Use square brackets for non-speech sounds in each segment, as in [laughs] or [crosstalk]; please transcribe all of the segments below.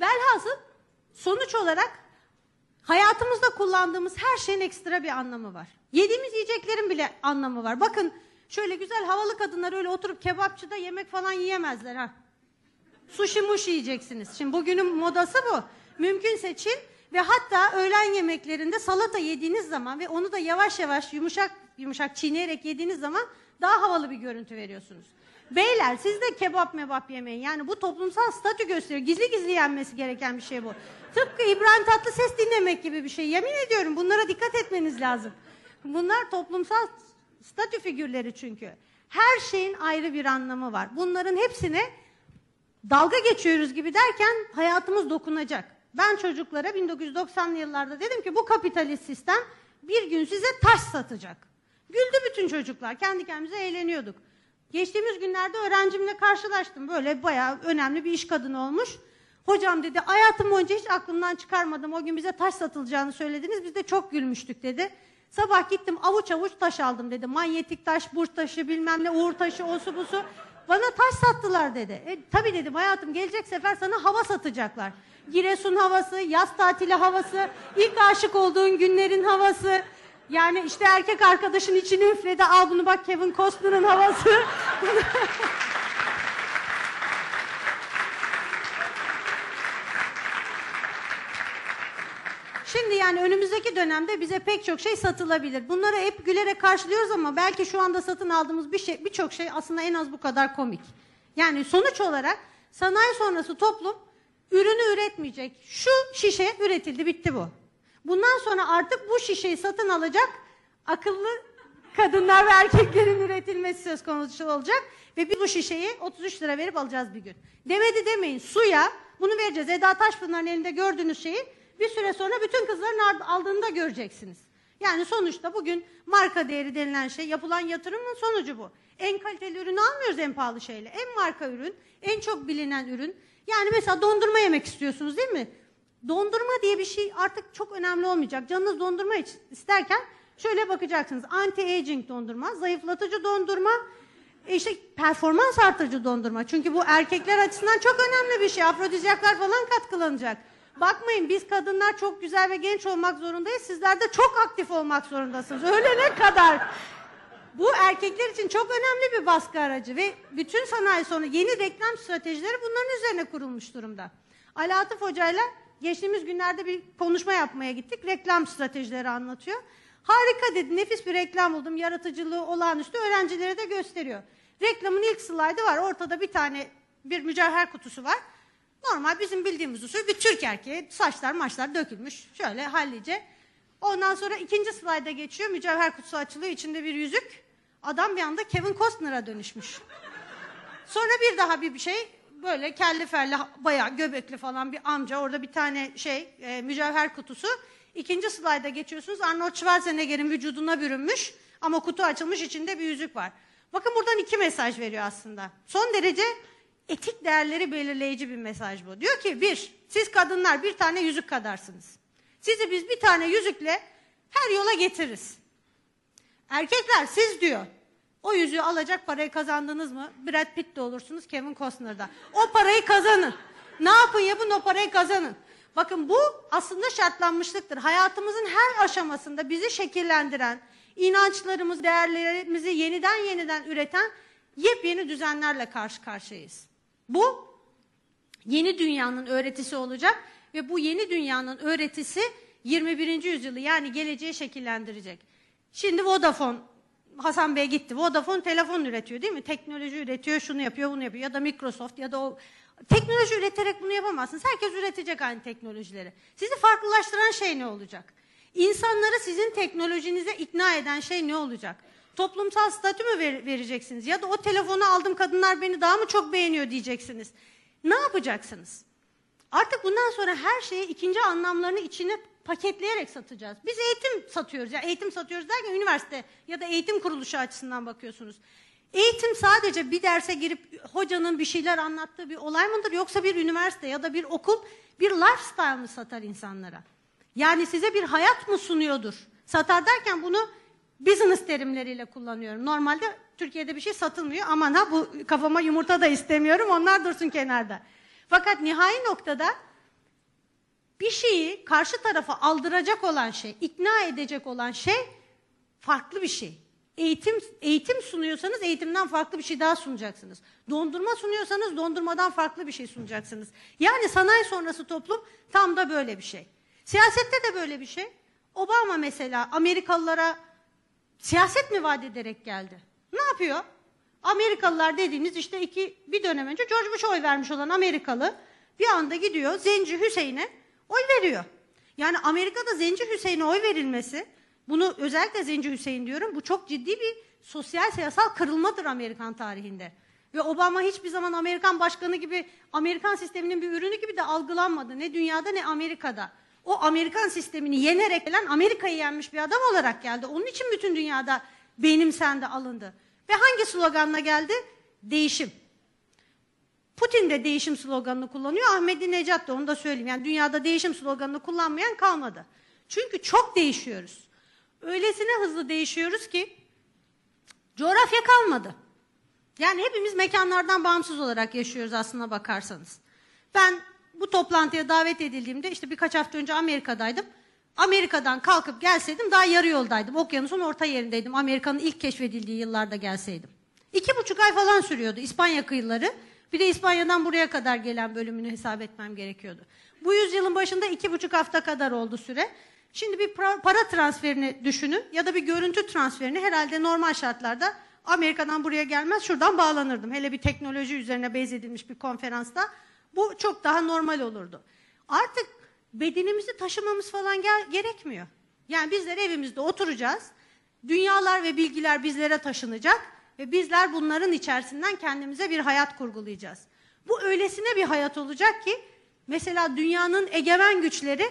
Velhasıl sonuç olarak hayatımızda kullandığımız her şeyin ekstra bir anlamı var. Yediğimiz yiyeceklerin bile anlamı var. Bakın şöyle güzel havalı kadınlar öyle oturup kebapçıda yemek falan yiyemezler ha. Sushi muş yiyeceksiniz. Şimdi bugünün modası bu. Mümkünse Çin ve hatta öğlen yemeklerinde salata yediğiniz zaman ve onu da yavaş yavaş yumuşak yumuşak çiğneyerek yediğiniz zaman daha havalı bir görüntü veriyorsunuz. Beyler siz de kebap mebap yemeyin. Yani bu toplumsal statü gösteriyor. Gizli gizli yenmesi gereken bir şey bu. Tıpkı İbrahim Tatlıses dinlemek gibi bir şey. Yemin ediyorum bunlara dikkat etmeniz lazım. Bunlar toplumsal statü figürleri çünkü. Her şeyin ayrı bir anlamı var. Bunların hepsine dalga geçiyoruz gibi derken hayatımız dokunacak. Ben çocuklara 1990'lı yıllarda dedim ki bu kapitalist sistem bir gün size taş satacak. Güldü bütün çocuklar. Kendi kendimize eğleniyorduk. Geçtiğimiz günlerde öğrencimle karşılaştım. Böyle bayağı önemli bir iş kadını olmuş. Hocam dedi hayatım boyunca hiç aklımdan çıkarmadım. O gün bize taş satılacağını söylediniz. Biz de çok gülmüştük dedi. Sabah gittim avuç avuç taş aldım dedi. Manyetik taş, burç taşı bilmem ne, uğur taşı, osu busu. Bana taş sattılar dedi. E, tabii dedim hayatım gelecek sefer sana hava satacaklar. Giresun havası, yaz tatili havası, ilk aşık olduğun günlerin havası. Yani işte erkek arkadaşın içini üfledi. Al bunu bak Kevin Costner'ın havası. [laughs] Şimdi yani önümüzdeki dönemde bize pek çok şey satılabilir. Bunları hep gülerek karşılıyoruz ama belki şu anda satın aldığımız bir şey birçok şey aslında en az bu kadar komik. Yani sonuç olarak sanayi sonrası toplum ürünü üretmeyecek. Şu şişe üretildi, bitti bu. Bundan sonra artık bu şişeyi satın alacak akıllı kadınlar ve erkeklerin üretilmesi söz konusu olacak. Ve biz bu şişeyi 33 lira verip alacağız bir gün. Demedi demeyin suya bunu vereceğiz. Eda Taşpınar'ın elinde gördüğünüz şeyi bir süre sonra bütün kızların aldığını da göreceksiniz. Yani sonuçta bugün marka değeri denilen şey yapılan yatırımın sonucu bu. En kaliteli ürünü almıyoruz en pahalı şeyle. En marka ürün, en çok bilinen ürün. Yani mesela dondurma yemek istiyorsunuz değil mi? dondurma diye bir şey artık çok önemli olmayacak. Canınız dondurma isterken şöyle bakacaksınız. Anti-aging dondurma, zayıflatıcı dondurma, işte şey, performans artırıcı dondurma. Çünkü bu erkekler açısından çok önemli bir şey. Afrodizyaklar falan katkılanacak. Bakmayın biz kadınlar çok güzel ve genç olmak zorundayız. Sizler de çok aktif olmak zorundasınız. Ölene kadar. Bu erkekler için çok önemli bir baskı aracı ve bütün sanayi sonu yeni reklam stratejileri bunların üzerine kurulmuş durumda. Ali Hoca'yla geçtiğimiz günlerde bir konuşma yapmaya gittik. Reklam stratejileri anlatıyor. Harika dedi, nefis bir reklam buldum. Yaratıcılığı olağanüstü öğrencilere de gösteriyor. Reklamın ilk slaydı var. Ortada bir tane bir mücevher kutusu var. Normal bizim bildiğimiz usul bir Türk erkeği. Saçlar maçlar dökülmüş. Şöyle hallice. Ondan sonra ikinci slayda geçiyor. Mücevher kutusu açılıyor. içinde bir yüzük. Adam bir anda Kevin Costner'a dönüşmüş. Sonra bir daha bir şey böyle kelli felli bayağı göbekli falan bir amca orada bir tane şey e, mücevher kutusu. İkinci slayda geçiyorsunuz Arnold Schwarzenegger'in vücuduna bürünmüş ama kutu açılmış içinde bir yüzük var. Bakın buradan iki mesaj veriyor aslında. Son derece etik değerleri belirleyici bir mesaj bu. Diyor ki bir, siz kadınlar bir tane yüzük kadarsınız. Sizi biz bir tane yüzükle her yola getiririz. Erkekler siz diyor o yüzüğü alacak parayı kazandınız mı? Brad Pitt de olursunuz Kevin Costner'da. O parayı kazanın. Ne yapın yapın o parayı kazanın. Bakın bu aslında şartlanmışlıktır. Hayatımızın her aşamasında bizi şekillendiren, inançlarımız, değerlerimizi yeniden yeniden üreten yepyeni düzenlerle karşı karşıyayız. Bu yeni dünyanın öğretisi olacak ve bu yeni dünyanın öğretisi 21. yüzyılı yani geleceği şekillendirecek. Şimdi Vodafone Hasan Bey gitti. Vodafone telefon üretiyor değil mi? Teknoloji üretiyor, şunu yapıyor, bunu yapıyor. Ya da Microsoft ya da o teknoloji üreterek bunu yapamazsınız. Herkes üretecek aynı teknolojileri. Sizi farklılaştıran şey ne olacak? İnsanları sizin teknolojinize ikna eden şey ne olacak? Toplumsal statü mü ver, vereceksiniz? Ya da o telefonu aldım kadınlar beni daha mı çok beğeniyor diyeceksiniz. Ne yapacaksınız? Artık bundan sonra her şeyi ikinci anlamlarını içine paketleyerek satacağız. Biz eğitim satıyoruz. Yani eğitim satıyoruz derken üniversite ya da eğitim kuruluşu açısından bakıyorsunuz. Eğitim sadece bir derse girip hocanın bir şeyler anlattığı bir olay mıdır yoksa bir üniversite ya da bir okul bir lifestyle mı satar insanlara? Yani size bir hayat mı sunuyordur? Satar derken bunu business terimleriyle kullanıyorum. Normalde Türkiye'de bir şey satılmıyor. Aman ha bu kafama yumurta da istemiyorum onlar dursun kenarda. Fakat nihai noktada bir şeyi karşı tarafa aldıracak olan şey, ikna edecek olan şey farklı bir şey. Eğitim eğitim sunuyorsanız eğitimden farklı bir şey daha sunacaksınız. Dondurma sunuyorsanız dondurmadan farklı bir şey sunacaksınız. Yani sanayi sonrası toplum tam da böyle bir şey. Siyasette de böyle bir şey. Obama mesela Amerikalılara siyaset mi vaat ederek geldi? Ne yapıyor? Amerikalılar dediğiniz işte iki bir dönem önce George Bush oy vermiş olan Amerikalı bir anda gidiyor Zenci Hüseyin'e oy veriyor. Yani Amerika'da Zenci Hüseyin'e oy verilmesi, bunu özellikle Zenci Hüseyin diyorum, bu çok ciddi bir sosyal siyasal kırılmadır Amerikan tarihinde. Ve Obama hiçbir zaman Amerikan başkanı gibi, Amerikan sisteminin bir ürünü gibi de algılanmadı. Ne dünyada ne Amerika'da. O Amerikan sistemini yenerek gelen Amerika'yı yenmiş bir adam olarak geldi. Onun için bütün dünyada benimsendi, alındı. Ve hangi sloganla geldi? Değişim. Putin de değişim sloganını kullanıyor. Ahmedi Necat da onu da söyleyeyim. Yani dünyada değişim sloganını kullanmayan kalmadı. Çünkü çok değişiyoruz. Öylesine hızlı değişiyoruz ki coğrafya kalmadı. Yani hepimiz mekanlardan bağımsız olarak yaşıyoruz aslına bakarsanız. Ben bu toplantıya davet edildiğimde işte birkaç hafta önce Amerika'daydım. Amerika'dan kalkıp gelseydim daha yarı yoldaydım. Okyanusun orta yerindeydim. Amerika'nın ilk keşfedildiği yıllarda gelseydim. İki buçuk ay falan sürüyordu İspanya kıyıları. Bir de İspanya'dan buraya kadar gelen bölümünü hesap etmem gerekiyordu. Bu yüzyılın başında iki buçuk hafta kadar oldu süre. Şimdi bir para transferini düşünün ya da bir görüntü transferini herhalde normal şartlarda Amerika'dan buraya gelmez şuradan bağlanırdım. Hele bir teknoloji üzerine bezedilmiş bir konferansta bu çok daha normal olurdu. Artık bedenimizi taşımamız falan gerekmiyor. Yani bizler evimizde oturacağız. Dünyalar ve bilgiler bizlere taşınacak ve bizler bunların içerisinden kendimize bir hayat kurgulayacağız. Bu öylesine bir hayat olacak ki mesela dünyanın egemen güçleri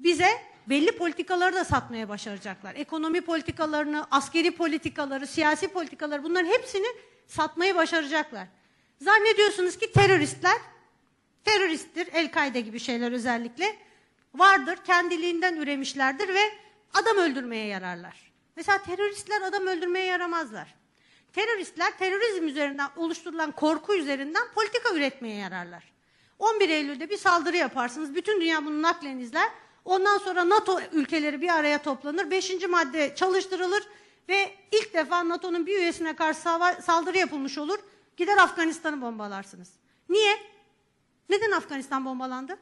bize belli politikaları da satmaya başaracaklar. Ekonomi politikalarını, askeri politikaları, siyasi politikaları bunların hepsini satmayı başaracaklar. Zannediyorsunuz ki teröristler, teröristtir, El-Kaide gibi şeyler özellikle vardır, kendiliğinden üremişlerdir ve adam öldürmeye yararlar. Mesela teröristler adam öldürmeye yaramazlar teröristler terörizm üzerinden oluşturulan korku üzerinden politika üretmeye yararlar. 11 Eylül'de bir saldırı yaparsınız. Bütün dünya bunu naklen izler. Ondan sonra NATO ülkeleri bir araya toplanır. Beşinci madde çalıştırılır ve ilk defa NATO'nun bir üyesine karşı saldırı yapılmış olur. Gider Afganistan'ı bombalarsınız. Niye? Neden Afganistan bombalandı?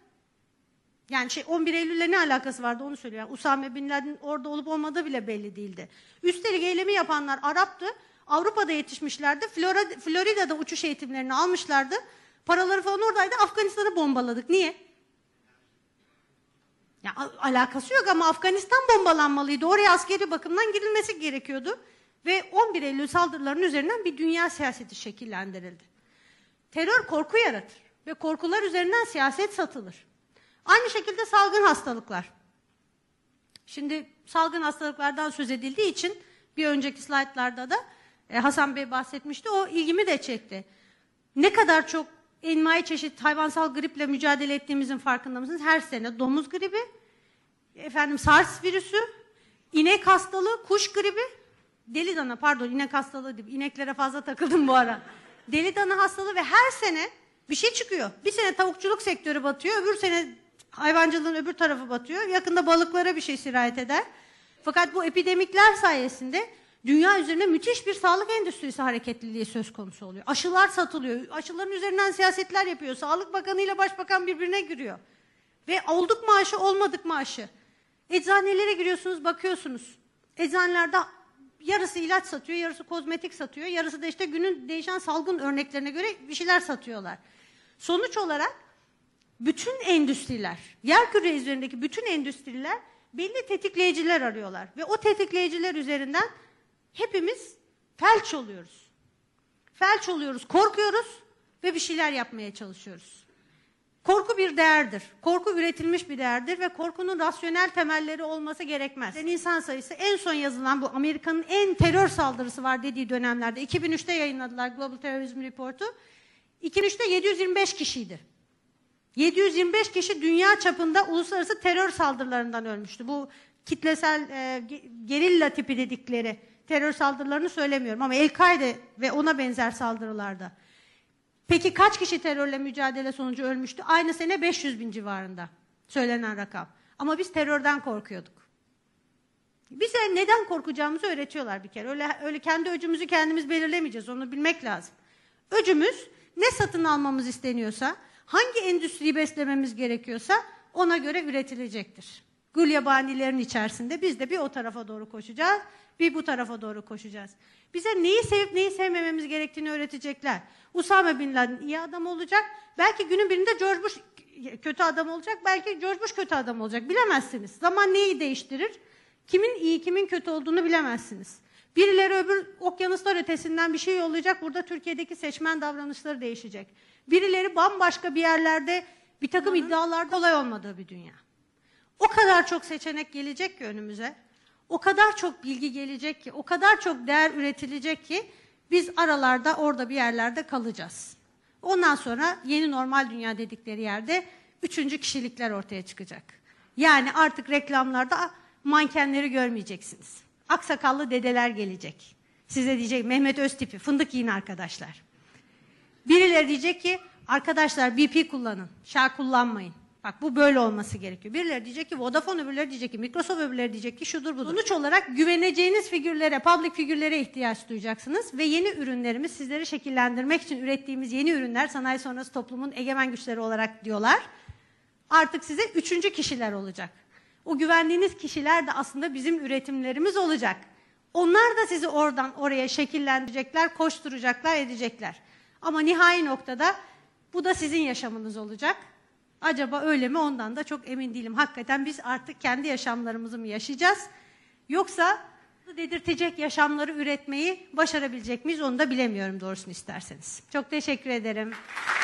Yani şey 11 Eylül'le ne alakası vardı onu söylüyor. Yani Usame Bin Laden orada olup olmadığı bile belli değildi. Üstelik eylemi yapanlar Arap'tı. Avrupa'da yetişmişlerdi. Florida, Florida'da uçuş eğitimlerini almışlardı. Paraları falan oradaydı. Afganistan'ı bombaladık. Niye? Ya, alakası yok ama Afganistan bombalanmalıydı. Oraya askeri bakımdan girilmesi gerekiyordu. Ve 11 Eylül saldırılarının üzerinden bir dünya siyaseti şekillendirildi. Terör korku yaratır ve korkular üzerinden siyaset satılır. Aynı şekilde salgın hastalıklar. Şimdi salgın hastalıklardan söz edildiği için bir önceki slaytlarda da e, Hasan Bey bahsetmişti. O ilgimi de çekti. Ne kadar çok envai çeşit hayvansal griple mücadele ettiğimizin farkında mısınız? Her sene domuz gribi, efendim SARS virüsü, inek hastalığı, kuş gribi, deli dana pardon inek hastalığı değil. ineklere fazla takıldım bu ara. Deli dana hastalığı ve her sene bir şey çıkıyor. Bir sene tavukçuluk sektörü batıyor, öbür sene hayvancılığın öbür tarafı batıyor. Yakında balıklara bir şey sirayet eder. Fakat bu epidemikler sayesinde dünya üzerinde müthiş bir sağlık endüstrisi hareketliliği söz konusu oluyor. Aşılar satılıyor. Aşıların üzerinden siyasetler yapıyor. Sağlık Bakanı ile Başbakan birbirine giriyor. Ve olduk maaşı olmadık maaşı. Eczanelere giriyorsunuz bakıyorsunuz. Eczanelerde yarısı ilaç satıyor, yarısı kozmetik satıyor. Yarısı da işte günün değişen salgın örneklerine göre bir şeyler satıyorlar. Sonuç olarak bütün endüstriler, yer küre üzerindeki bütün endüstriler belli tetikleyiciler arıyorlar. Ve o tetikleyiciler üzerinden hepimiz felç oluyoruz. Felç oluyoruz, korkuyoruz ve bir şeyler yapmaya çalışıyoruz. Korku bir değerdir. Korku üretilmiş bir değerdir ve korkunun rasyonel temelleri olması gerekmez. Yani insan sayısı en son yazılan bu Amerika'nın en terör saldırısı var dediği dönemlerde 2003'te yayınladılar Global Terrorism Report'u. 2003'te 725 kişiydi. 725 kişi dünya çapında uluslararası terör saldırılarından ölmüştü. Bu kitlesel e, gerilla tipi dedikleri terör saldırılarını söylemiyorum ama El-Kaide ve ona benzer saldırılarda. Peki kaç kişi terörle mücadele sonucu ölmüştü? Aynı sene 500 bin civarında söylenen rakam. Ama biz terörden korkuyorduk. Bize neden korkacağımızı öğretiyorlar bir kere. Öyle, öyle kendi öcümüzü kendimiz belirlemeyeceğiz. Onu bilmek lazım. Öcümüz ne satın almamız isteniyorsa, hangi endüstriyi beslememiz gerekiyorsa ona göre üretilecektir. Gül yabanilerin içerisinde biz de bir o tarafa doğru koşacağız bir bu tarafa doğru koşacağız. Bize neyi sevip neyi sevmememiz gerektiğini öğretecekler. Usame Bin Laden iyi adam olacak. Belki günün birinde George Bush kötü adam olacak. Belki George Bush kötü adam olacak. Bilemezsiniz. Zaman neyi değiştirir? Kimin iyi kimin kötü olduğunu bilemezsiniz. Birileri öbür okyanuslar ötesinden bir şey yollayacak. Burada Türkiye'deki seçmen davranışları değişecek. Birileri bambaşka bir yerlerde bir takım iddialar kolay olmadığı bir dünya. O kadar çok seçenek gelecek ki önümüze o kadar çok bilgi gelecek ki, o kadar çok değer üretilecek ki biz aralarda orada bir yerlerde kalacağız. Ondan sonra yeni normal dünya dedikleri yerde üçüncü kişilikler ortaya çıkacak. Yani artık reklamlarda mankenleri görmeyeceksiniz. Aksakallı dedeler gelecek. Size diyecek Mehmet öz tipi, fındık yiyin arkadaşlar. Birileri diyecek ki arkadaşlar BP kullanın, şar kullanmayın. Bak bu böyle olması gerekiyor. Birileri diyecek ki Vodafone, öbürleri diyecek ki Microsoft, öbürleri diyecek ki şudur budur. Sonuç olarak güveneceğiniz figürlere, public figürlere ihtiyaç duyacaksınız ve yeni ürünlerimiz sizleri şekillendirmek için ürettiğimiz yeni ürünler sanayi sonrası toplumun egemen güçleri olarak diyorlar. Artık size üçüncü kişiler olacak. O güvendiğiniz kişiler de aslında bizim üretimlerimiz olacak. Onlar da sizi oradan oraya şekillendirecekler, koşturacaklar, edecekler. Ama nihai noktada bu da sizin yaşamınız olacak. Acaba öyle mi ondan da çok emin değilim. Hakikaten biz artık kendi yaşamlarımızı mı yaşayacağız? Yoksa dedirtecek yaşamları üretmeyi başarabilecek miyiz onu da bilemiyorum doğrusunu isterseniz. Çok teşekkür ederim.